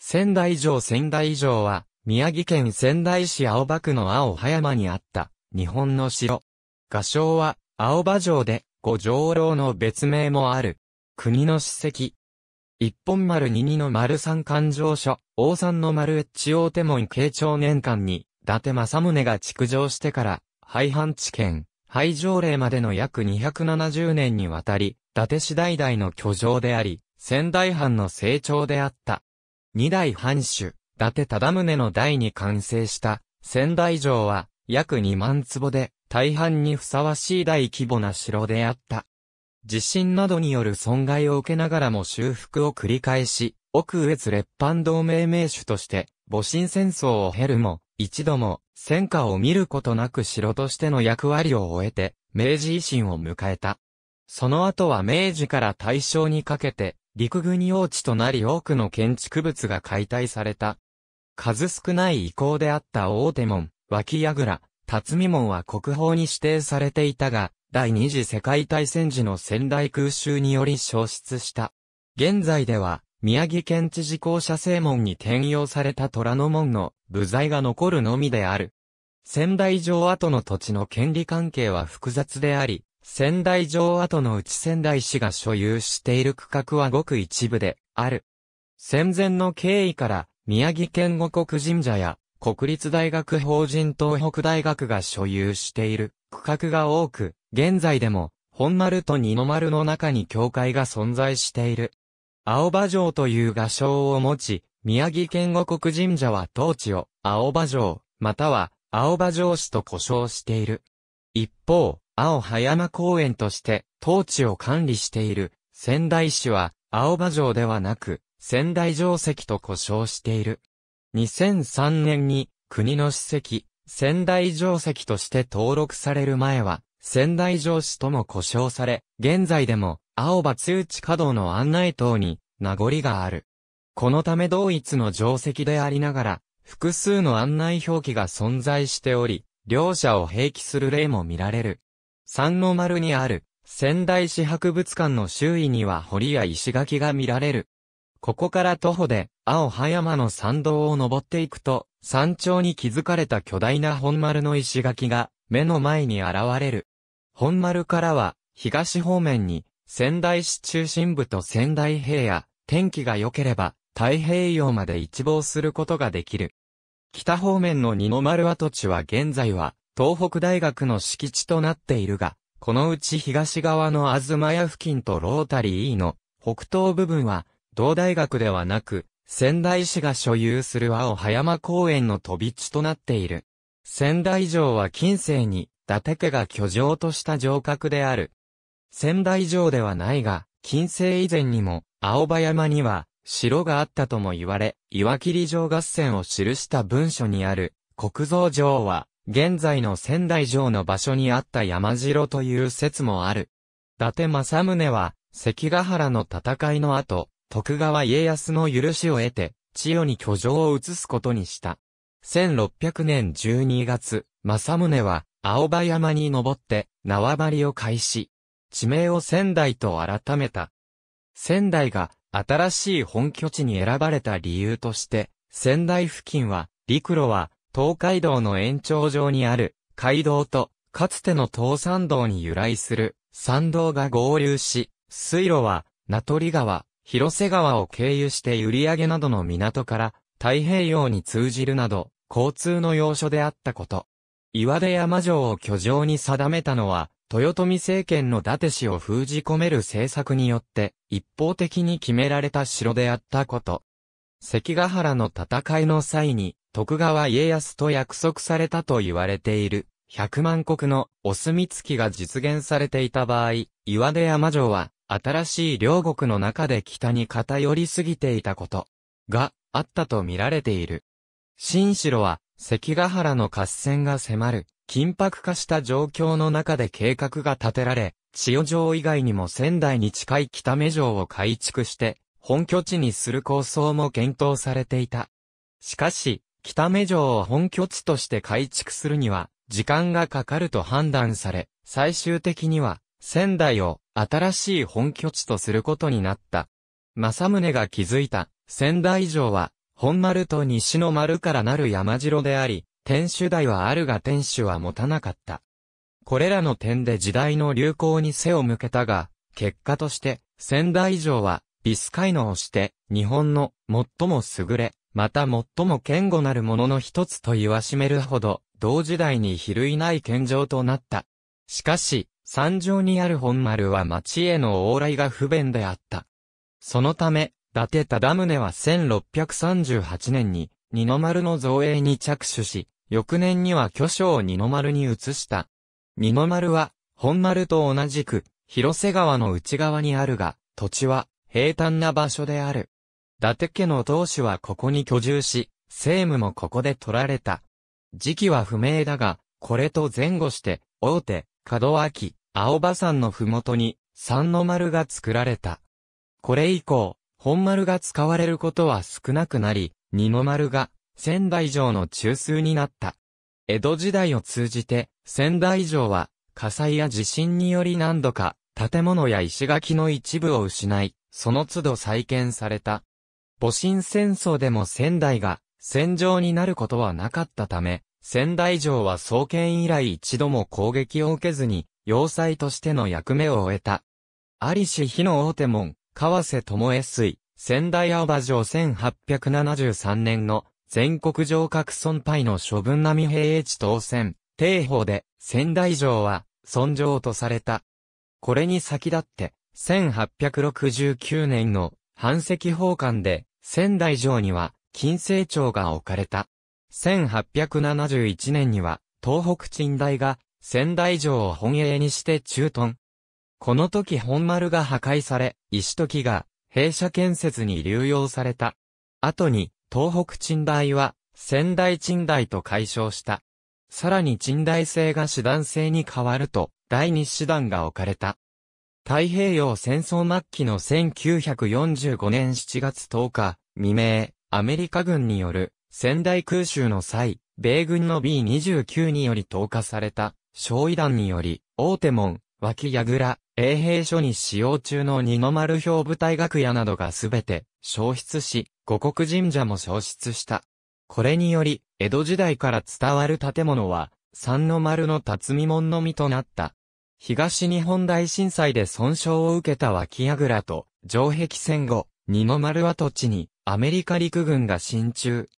仙台城仙台城は、宮城県仙台市青葉区の青葉山にあった、日本の城。画商は、青葉城で、五条楼の別名もある。国の史跡。一本丸二二の丸三環状所、王三の丸越王手門慶長年間に、伊達政宗が築城してから、廃藩置県、廃城令までの約270年にわたり、伊達市代々の居城であり、仙台藩の成長であった。二代藩主、伊達忠宗の代に完成した仙台城は約二万坪で大半にふさわしい大規模な城であった。地震などによる損害を受けながらも修復を繰り返し、奥越列藩同盟名手として戊辰戦争を経るも、一度も戦火を見ることなく城としての役割を終えて、明治維新を迎えた。その後は明治から大正にかけて、陸軍用地となり多くの建築物が解体された。数少ない遺構であった大手門、脇櫓、辰巳門は国宝に指定されていたが、第二次世界大戦時の仙台空襲により消失した。現在では、宮城県知事公社正門に転用された虎ノ門の部材が残るのみである。仙台城跡の土地の権利関係は複雑であり、仙台城跡のうち仙台市が所有している区画はごく一部である。戦前の経緯から、宮城県五国神社や、国立大学法人東北大学が所有している区画が多く、現在でも、本丸と二の丸の中に教会が存在している。青葉城という画商を持ち、宮城県五国神社は当地を青葉城、または青葉城市と呼称している。一方、青葉山公園として、当地を管理している、仙台市は、青葉城ではなく、仙台城跡と呼称している。2003年に、国の史跡、仙台城跡として登録される前は、仙台城市とも呼称され、現在でも、青葉通知稼働の案内等に、名残がある。このため同一の定石でありながら、複数の案内表記が存在しており、両者を併記する例も見られる。三の丸にある、仙台市博物館の周囲には堀や石垣が見られる。ここから徒歩で、青葉山の山道を登っていくと、山頂に築かれた巨大な本丸の石垣が、目の前に現れる。本丸からは、東方面に、仙台市中心部と仙台平野、天気が良ければ、太平洋まで一望することができる。北方面の二の丸跡地は現在は、東北大学の敷地となっているが、このうち東側の東屋付近とロータリー E の北東部分は、同大学ではなく、仙台市が所有する青葉山公園の飛び地となっている。仙台城は近世に、伊達家が居城とした城郭である。仙台城ではないが、近世以前にも、青葉山には、城があったとも言われ、岩切城合戦を記した文書にある、国造城は、現在の仙台城の場所にあった山城という説もある。伊達政宗は、関ヶ原の戦いの後、徳川家康の許しを得て、千代に居城を移すことにした。1600年12月、政宗は、青葉山に登って、縄張りを開始。地名を仙台と改めた。仙台が、新しい本拠地に選ばれた理由として、仙台付近は、陸路は、東海道の延長上にある、街道と、かつての東山道に由来する、山道が合流し、水路は、名取川、広瀬川を経由して売上などの港から、太平洋に通じるなど、交通の要所であったこと。岩出山城を居城に定めたのは、豊臣政権の伊達氏を封じ込める政策によって、一方的に決められた城であったこと。関ヶ原の戦いの際に、徳川家康と約束されたと言われている、百万国のお墨付きが実現されていた場合、岩出山城は、新しい両国の中で北に偏りすぎていたこと、があったと見られている。新城は、関ヶ原の合戦が迫る、緊迫化した状況の中で計画が立てられ、千代城以外にも仙台に近い北目城を改築して、本拠地にする構想も検討されていた。しかし、北目城を本拠地として改築するには、時間がかかると判断され、最終的には、仙台を新しい本拠地とすることになった。正宗が築いた仙台城は、本丸と西の丸からなる山城であり、天守台はあるが天守は持たなかった。これらの点で時代の流行に背を向けたが、結果として、仙台城は、ビスカイノをして、日本の最も優れ、また最も堅固なるものの一つと言わしめるほど、同時代に比類ない献上となった。しかし、山上にある本丸は町への往来が不便であった。そのため、伊達忠宗は1638年に、二の丸の造営に着手し、翌年には巨匠を二の丸に移した。二の丸は、本丸と同じく、広瀬川の内側にあるが、土地は、平坦な場所である。伊達家の当主はここに居住し、政務もここで取られた。時期は不明だが、これと前後して、大手、門脇、青葉山の麓に、三の丸が作られた。これ以降、本丸が使われることは少なくなり、二の丸が、仙台城の中枢になった。江戸時代を通じて、仙台城は、火災や地震により何度か、建物や石垣の一部を失い、その都度再建された。戊辰戦争でも仙台が戦場になることはなかったため、仙台城は創建以来一度も攻撃を受けずに、要塞としての役目を終えた。ありし日の大手門、河瀬智恵水、仙台青葉城1873年の全国城郭損敗の処分並み平地当選、定法で仙台城は尊城とされた。これに先立って、1869年の反石奉還で仙台城には、金成町が置かれた。1871年には、東北鎮大が、仙台城を本営にして駐屯。この時本丸が破壊され、石時が、弊社建設に流用された。後に、東北鎮大は、仙台鎮大と解消した。さらに鎮大制が師団制に変わると、第二師団が置かれた。太平洋戦争末期の1945年7月10日、未明、アメリカ軍による仙台空襲の際、米軍の B29 により投下された、焼夷弾により、大手門、脇櫓、衛兵所に使用中の二の丸表。部隊楽屋などがすべて消失し、五国神社も消失した。これにより、江戸時代から伝わる建物は、三の丸の辰巳門のみとなった。東日本大震災で損傷を受けた脇櫓と、城壁戦後、二の丸跡地に、アメリカ陸軍が進駐。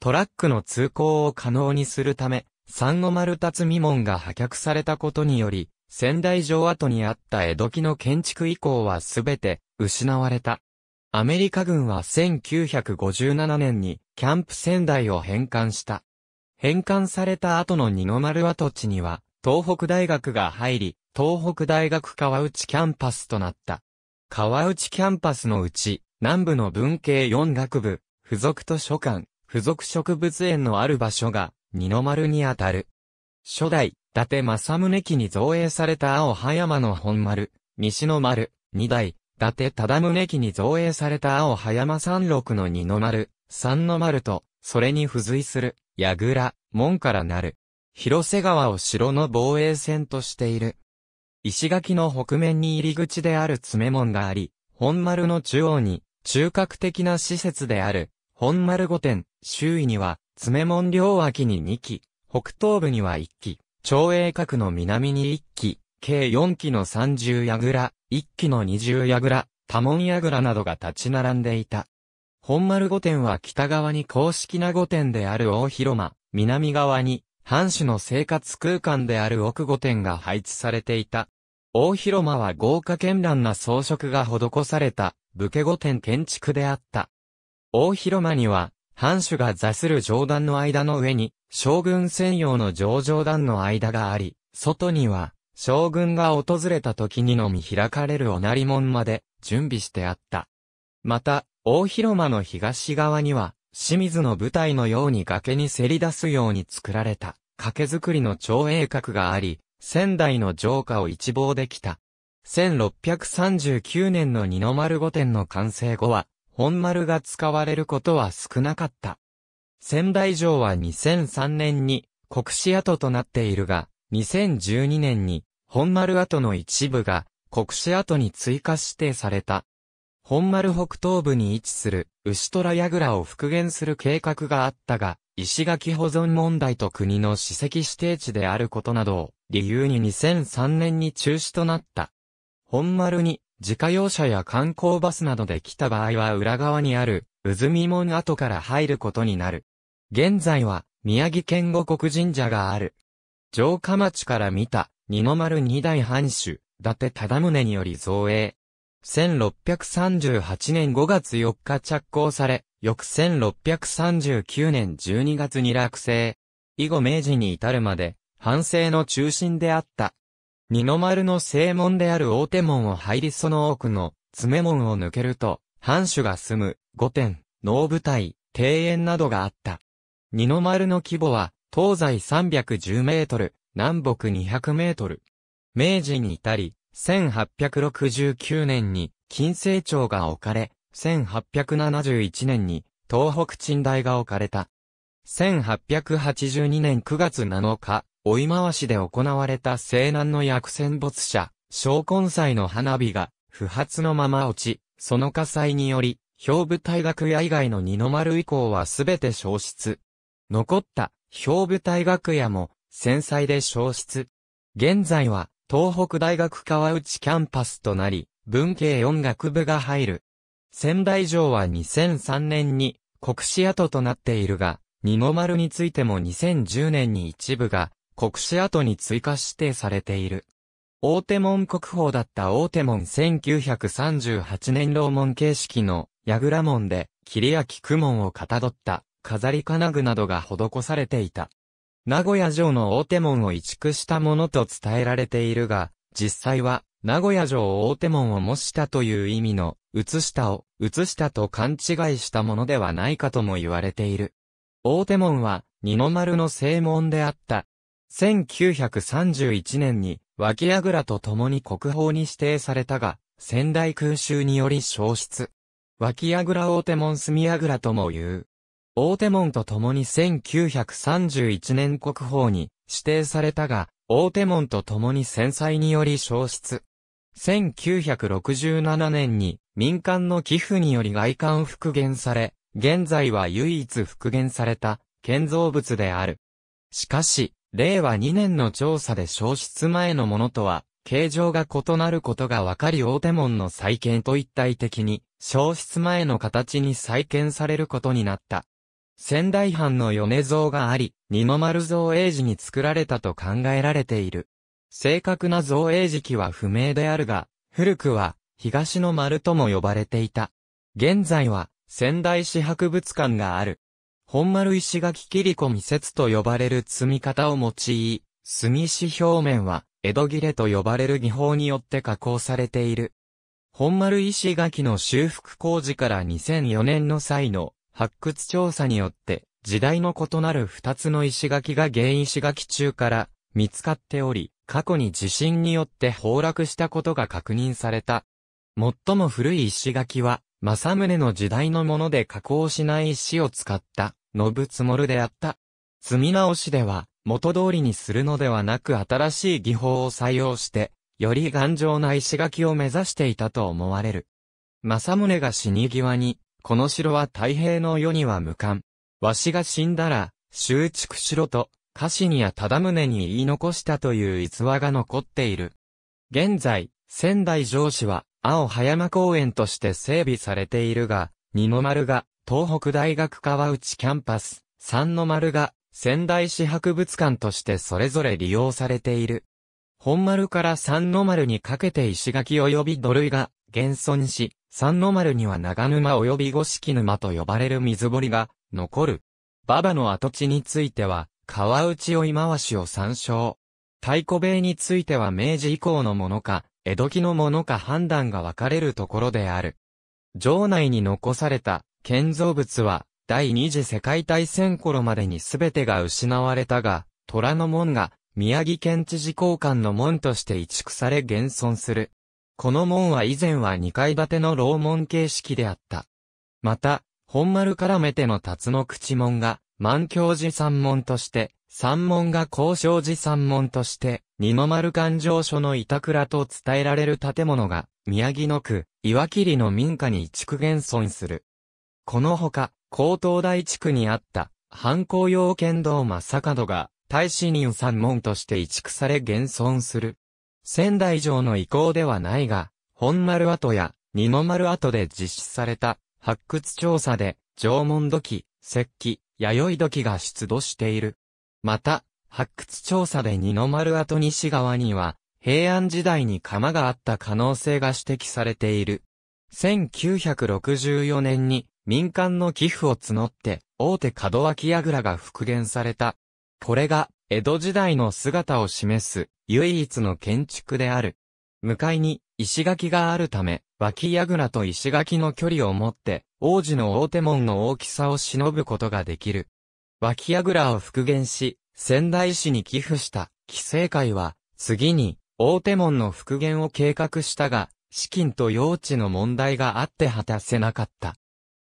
トラックの通行を可能にするため、三の丸辰巳門が破却されたことにより、仙台城跡にあった江戸期の建築以降はすべて失われた。アメリカ軍は1957年にキャンプ仙台を返還した。返還された後の二の丸跡地には東北大学が入り、東北大学川内キャンパスとなった。川内キャンパスのうち、南部の文系4学部、付属図書館、付属植物園のある場所が、二の丸にあたる。初代、伊達政宗記に造営された青葉山の本丸、西の丸、二代、伊達忠宗記に造営された青葉山三六の二の丸、三の丸と、それに付随する、矢倉、門からなる。広瀬川を城の防衛線としている。石垣の北面に入り口である爪門があり、本丸の中央に、中核的な施設である、本丸御殿、周囲には、爪門両脇に2基、北東部には1基、長英閣の南に1基、計4基の30櫓、1基の20櫓、多門櫓などが立ち並んでいた。本丸御殿は北側に公式な御殿である大広間、南側に藩主の生活空間である奥御殿が配置されていた。大広間は豪華絢爛な装飾が施された、武家御殿建築であった。大広間には、藩主が座する上段の間の上に、将軍専用の上上段の間があり、外には、将軍が訪れた時にのみ開かれるおなり門まで準備してあった。また、大広間の東側には、清水の舞台のように崖にせり出すように作られた、崖作りの超鋭角があり、仙台の城下を一望できた。1639年の二の丸御殿の完成後は、本丸が使われることは少なかった。仙台城は2003年に国史跡となっているが、2012年に本丸跡の一部が国史跡に追加指定された。本丸北東部に位置する牛虎櫓を復元する計画があったが、石垣保存問題と国の史跡指定地であることなどを理由に2003年に中止となった。本丸に自家用車や観光バスなどで来た場合は裏側にある、渦見門跡から入ることになる。現在は、宮城県五国神社がある。城下町から見た、二の丸二代藩主、伊達忠宗により造営、1638年5月4日着工され、翌1639年12月に落成。以後明治に至るまで、反省の中心であった。二の丸の正門である大手門を入りその奥の詰門を抜けると、藩主が住む御殿、能舞台、庭園などがあった。二の丸の規模は、東西310メートル、南北200メートル。明治に至り、1869年に金成町が置かれ、1871年に東北鎮大が置かれた。1882年9月7日、追い回しで行われた西南の薬戦没者、昇魂祭の花火が不発のまま落ち、その火災により、兵部大学屋以外の二の丸以降はすべて消失。残った兵部大学屋も、戦災で消失。現在は、東北大学川内キャンパスとなり、文系音楽部が入る。仙台城は2003年に国史跡となっているが、二の丸についても2010年に一部が国史跡に追加指定されている。大手門国宝だった大手門1938年楼門形式の矢倉門で、切り焼き雲をかたどった飾り金具などが施されていた。名古屋城の大手門を移築したものと伝えられているが、実際は、名古屋城大手門を模したという意味の、移したを、移したと勘違いしたものではないかとも言われている。大手門は、二の丸の正門であった。1931年に、脇櫓と共に国宝に指定されたが、仙台空襲により消失。脇櫓大手門住櫓とも言う。大手門とともに1931年国宝に指定されたが、大手門とともに戦災により消失。1967年に民間の寄付により外観復元され、現在は唯一復元された建造物である。しかし、令和2年の調査で消失前のものとは、形状が異なることがわかり大手門の再建と一体的に、消失前の形に再建されることになった。仙台藩の米像があり、二の丸造営時に作られたと考えられている。正確な造営時期は不明であるが、古くは東の丸とも呼ばれていた。現在は仙台市博物館がある。本丸石垣切子み説と呼ばれる積み方を用い、墨石表面は江戸切れと呼ばれる技法によって加工されている。本丸石垣の修復工事から2004年の際の発掘調査によって、時代の異なる二つの石垣が原石垣中から見つかっており、過去に地震によって崩落したことが確認された。最も古い石垣は、正宗の時代のもので加工しない石を使った、のぶつもるであった。積み直しでは、元通りにするのではなく新しい技法を採用して、より頑丈な石垣を目指していたと思われる。正宗が死に際に、この城は太平の世には無関。わしが死んだら、修築しろと、家臣や忠宗に言い残したという逸話が残っている。現在、仙台城市は、青葉山公園として整備されているが、二の丸が、東北大学川内キャンパス、三の丸が、仙台市博物館としてそれぞれ利用されている。本丸から三の丸にかけて石垣及び土塁が、現存し、三の丸には長沼及び五色沼と呼ばれる水堀が残る。馬場の跡地については、川内追い回しを参照。太鼓塀については明治以降のものか、江戸期のものか判断が分かれるところである。城内に残された建造物は、第二次世界大戦頃までに全てが失われたが、虎の門が宮城県知事公館の門として移築され現存する。この門は以前は2階建ての楼門形式であった。また、本丸からめての辰の口門が、万教寺三門として、三門が交渉寺三門として、二の丸勘定所の板倉と伝えられる建物が、宮城野区、岩切の民家に築現存する。このほか、高東大地区にあった、反抗用剣道正門が、大使人三門として移築され現存する。仙台城の遺構ではないが、本丸跡や二の丸跡で実施された発掘調査で縄文土器、石器、弥生土器が出土している。また、発掘調査で二の丸跡西側には、平安時代に釜があった可能性が指摘されている。1964年に民間の寄付を募って大手門脇櫓が復元された。これが江戸時代の姿を示す唯一の建築である。向かいに石垣があるため、脇櫓と石垣の距離をもって、王子の大手門の大きさを忍ぶことができる。脇櫓を復元し、仙台市に寄付した、規制会は、次に、大手門の復元を計画したが、資金と用地の問題があって果たせなかった。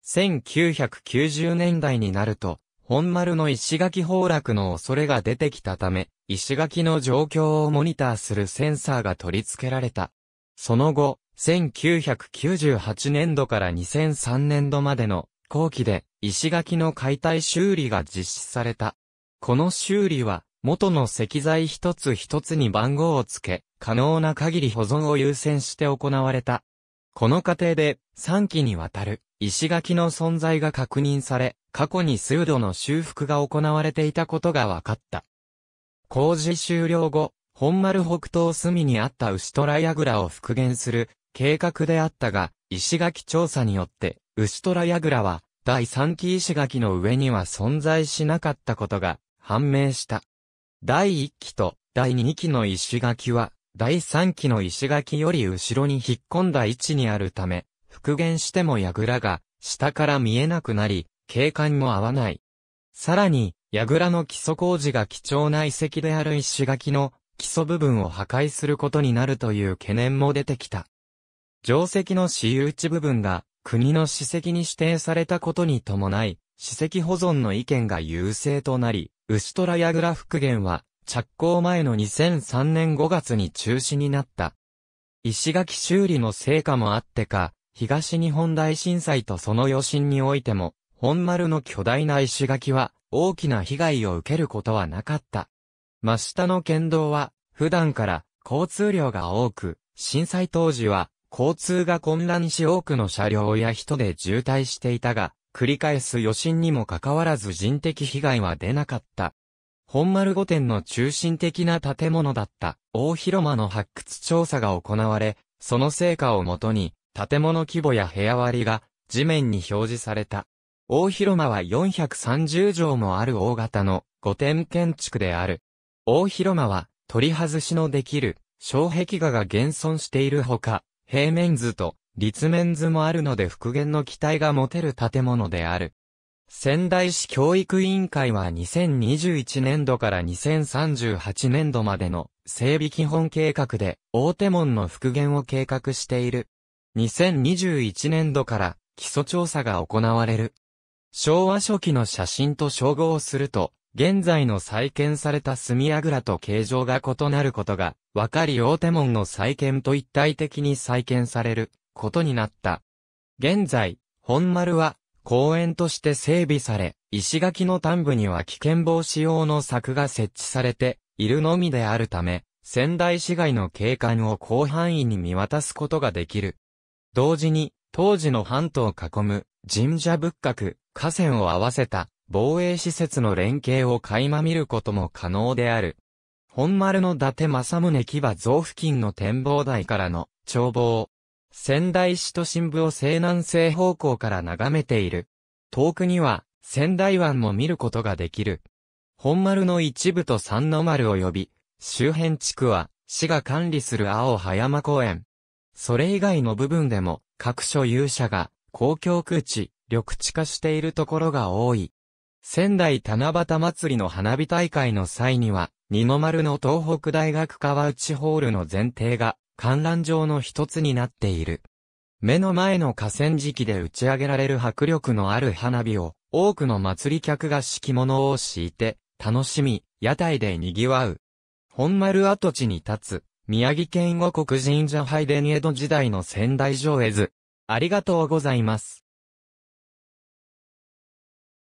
1990年代になると、本丸の石垣崩落の恐れが出てきたため、石垣の状況をモニターするセンサーが取り付けられた。その後、1998年度から2003年度までの後期で石垣の解体修理が実施された。この修理は元の石材一つ一つに番号を付け、可能な限り保存を優先して行われた。この過程で3期にわたる石垣の存在が確認され、過去に数度の修復が行われていたことが分かった。工事終了後、本丸北東隅にあった牛トラヤグラを復元する計画であったが、石垣調査によって、牛トラヤグラは第3期石垣の上には存在しなかったことが判明した。第1期と第2期の石垣は第3期の石垣より後ろに引っ込んだ位置にあるため、復元しても櫓が下から見えなくなり、景観も合わない。さらに、櫓の基礎工事が貴重な遺跡である石垣の基礎部分を破壊することになるという懸念も出てきた。定石の私有地部分が国の史跡に指定されたことに伴い、史跡保存の意見が優勢となり、牛虎櫓復元は着工前の2003年5月に中止になった。石垣修理の成果もあってか、東日本大震災とその余震においても、本丸の巨大な石垣は大きな被害を受けることはなかった。真下の県道は普段から交通量が多く、震災当時は交通が混乱し多くの車両や人で渋滞していたが、繰り返す余震にもかかわらず人的被害は出なかった。本丸御殿の中心的な建物だった大広間の発掘調査が行われ、その成果をもとに、建物規模や部屋割りが地面に表示された。大広間は430畳もある大型の御殿建築である。大広間は取り外しのできる障壁画が現存しているほか、平面図と立面図もあるので復元の期待が持てる建物である。仙台市教育委員会は2021年度から2038年度までの整備基本計画で大手門の復元を計画している。2021年度から基礎調査が行われる。昭和初期の写真と照合すると、現在の再建された墨櫓と形状が異なることが、分かり大手門の再建と一体的に再建されることになった。現在、本丸は公園として整備され、石垣の端部には危険防止用の柵が設置されているのみであるため、仙台市街の景観を広範囲に見渡すことができる。同時に、当時の半島を囲む神社仏閣、河川を合わせた防衛施設の連携を垣間見ることも可能である。本丸の伊達政宗牙像付近の展望台からの眺望、仙台市都心部を西南西方向から眺めている。遠くには、仙台湾も見ることができる。本丸の一部と三の丸を呼び、周辺地区は、市が管理する青葉山公園。それ以外の部分でも、各所有者が、公共空地、緑地化しているところが多い。仙台七夕祭りの花火大会の際には、二の丸の東北大学川内ホールの前提が観覧場の一つになっている。目の前の河川敷で打ち上げられる迫力のある花火を、多くの祭り客が敷物を敷いて、楽しみ、屋台で賑わう。本丸跡地に立つ、宮城県五国神社拝殿江戸時代の仙台城絵図。ありがとうございます。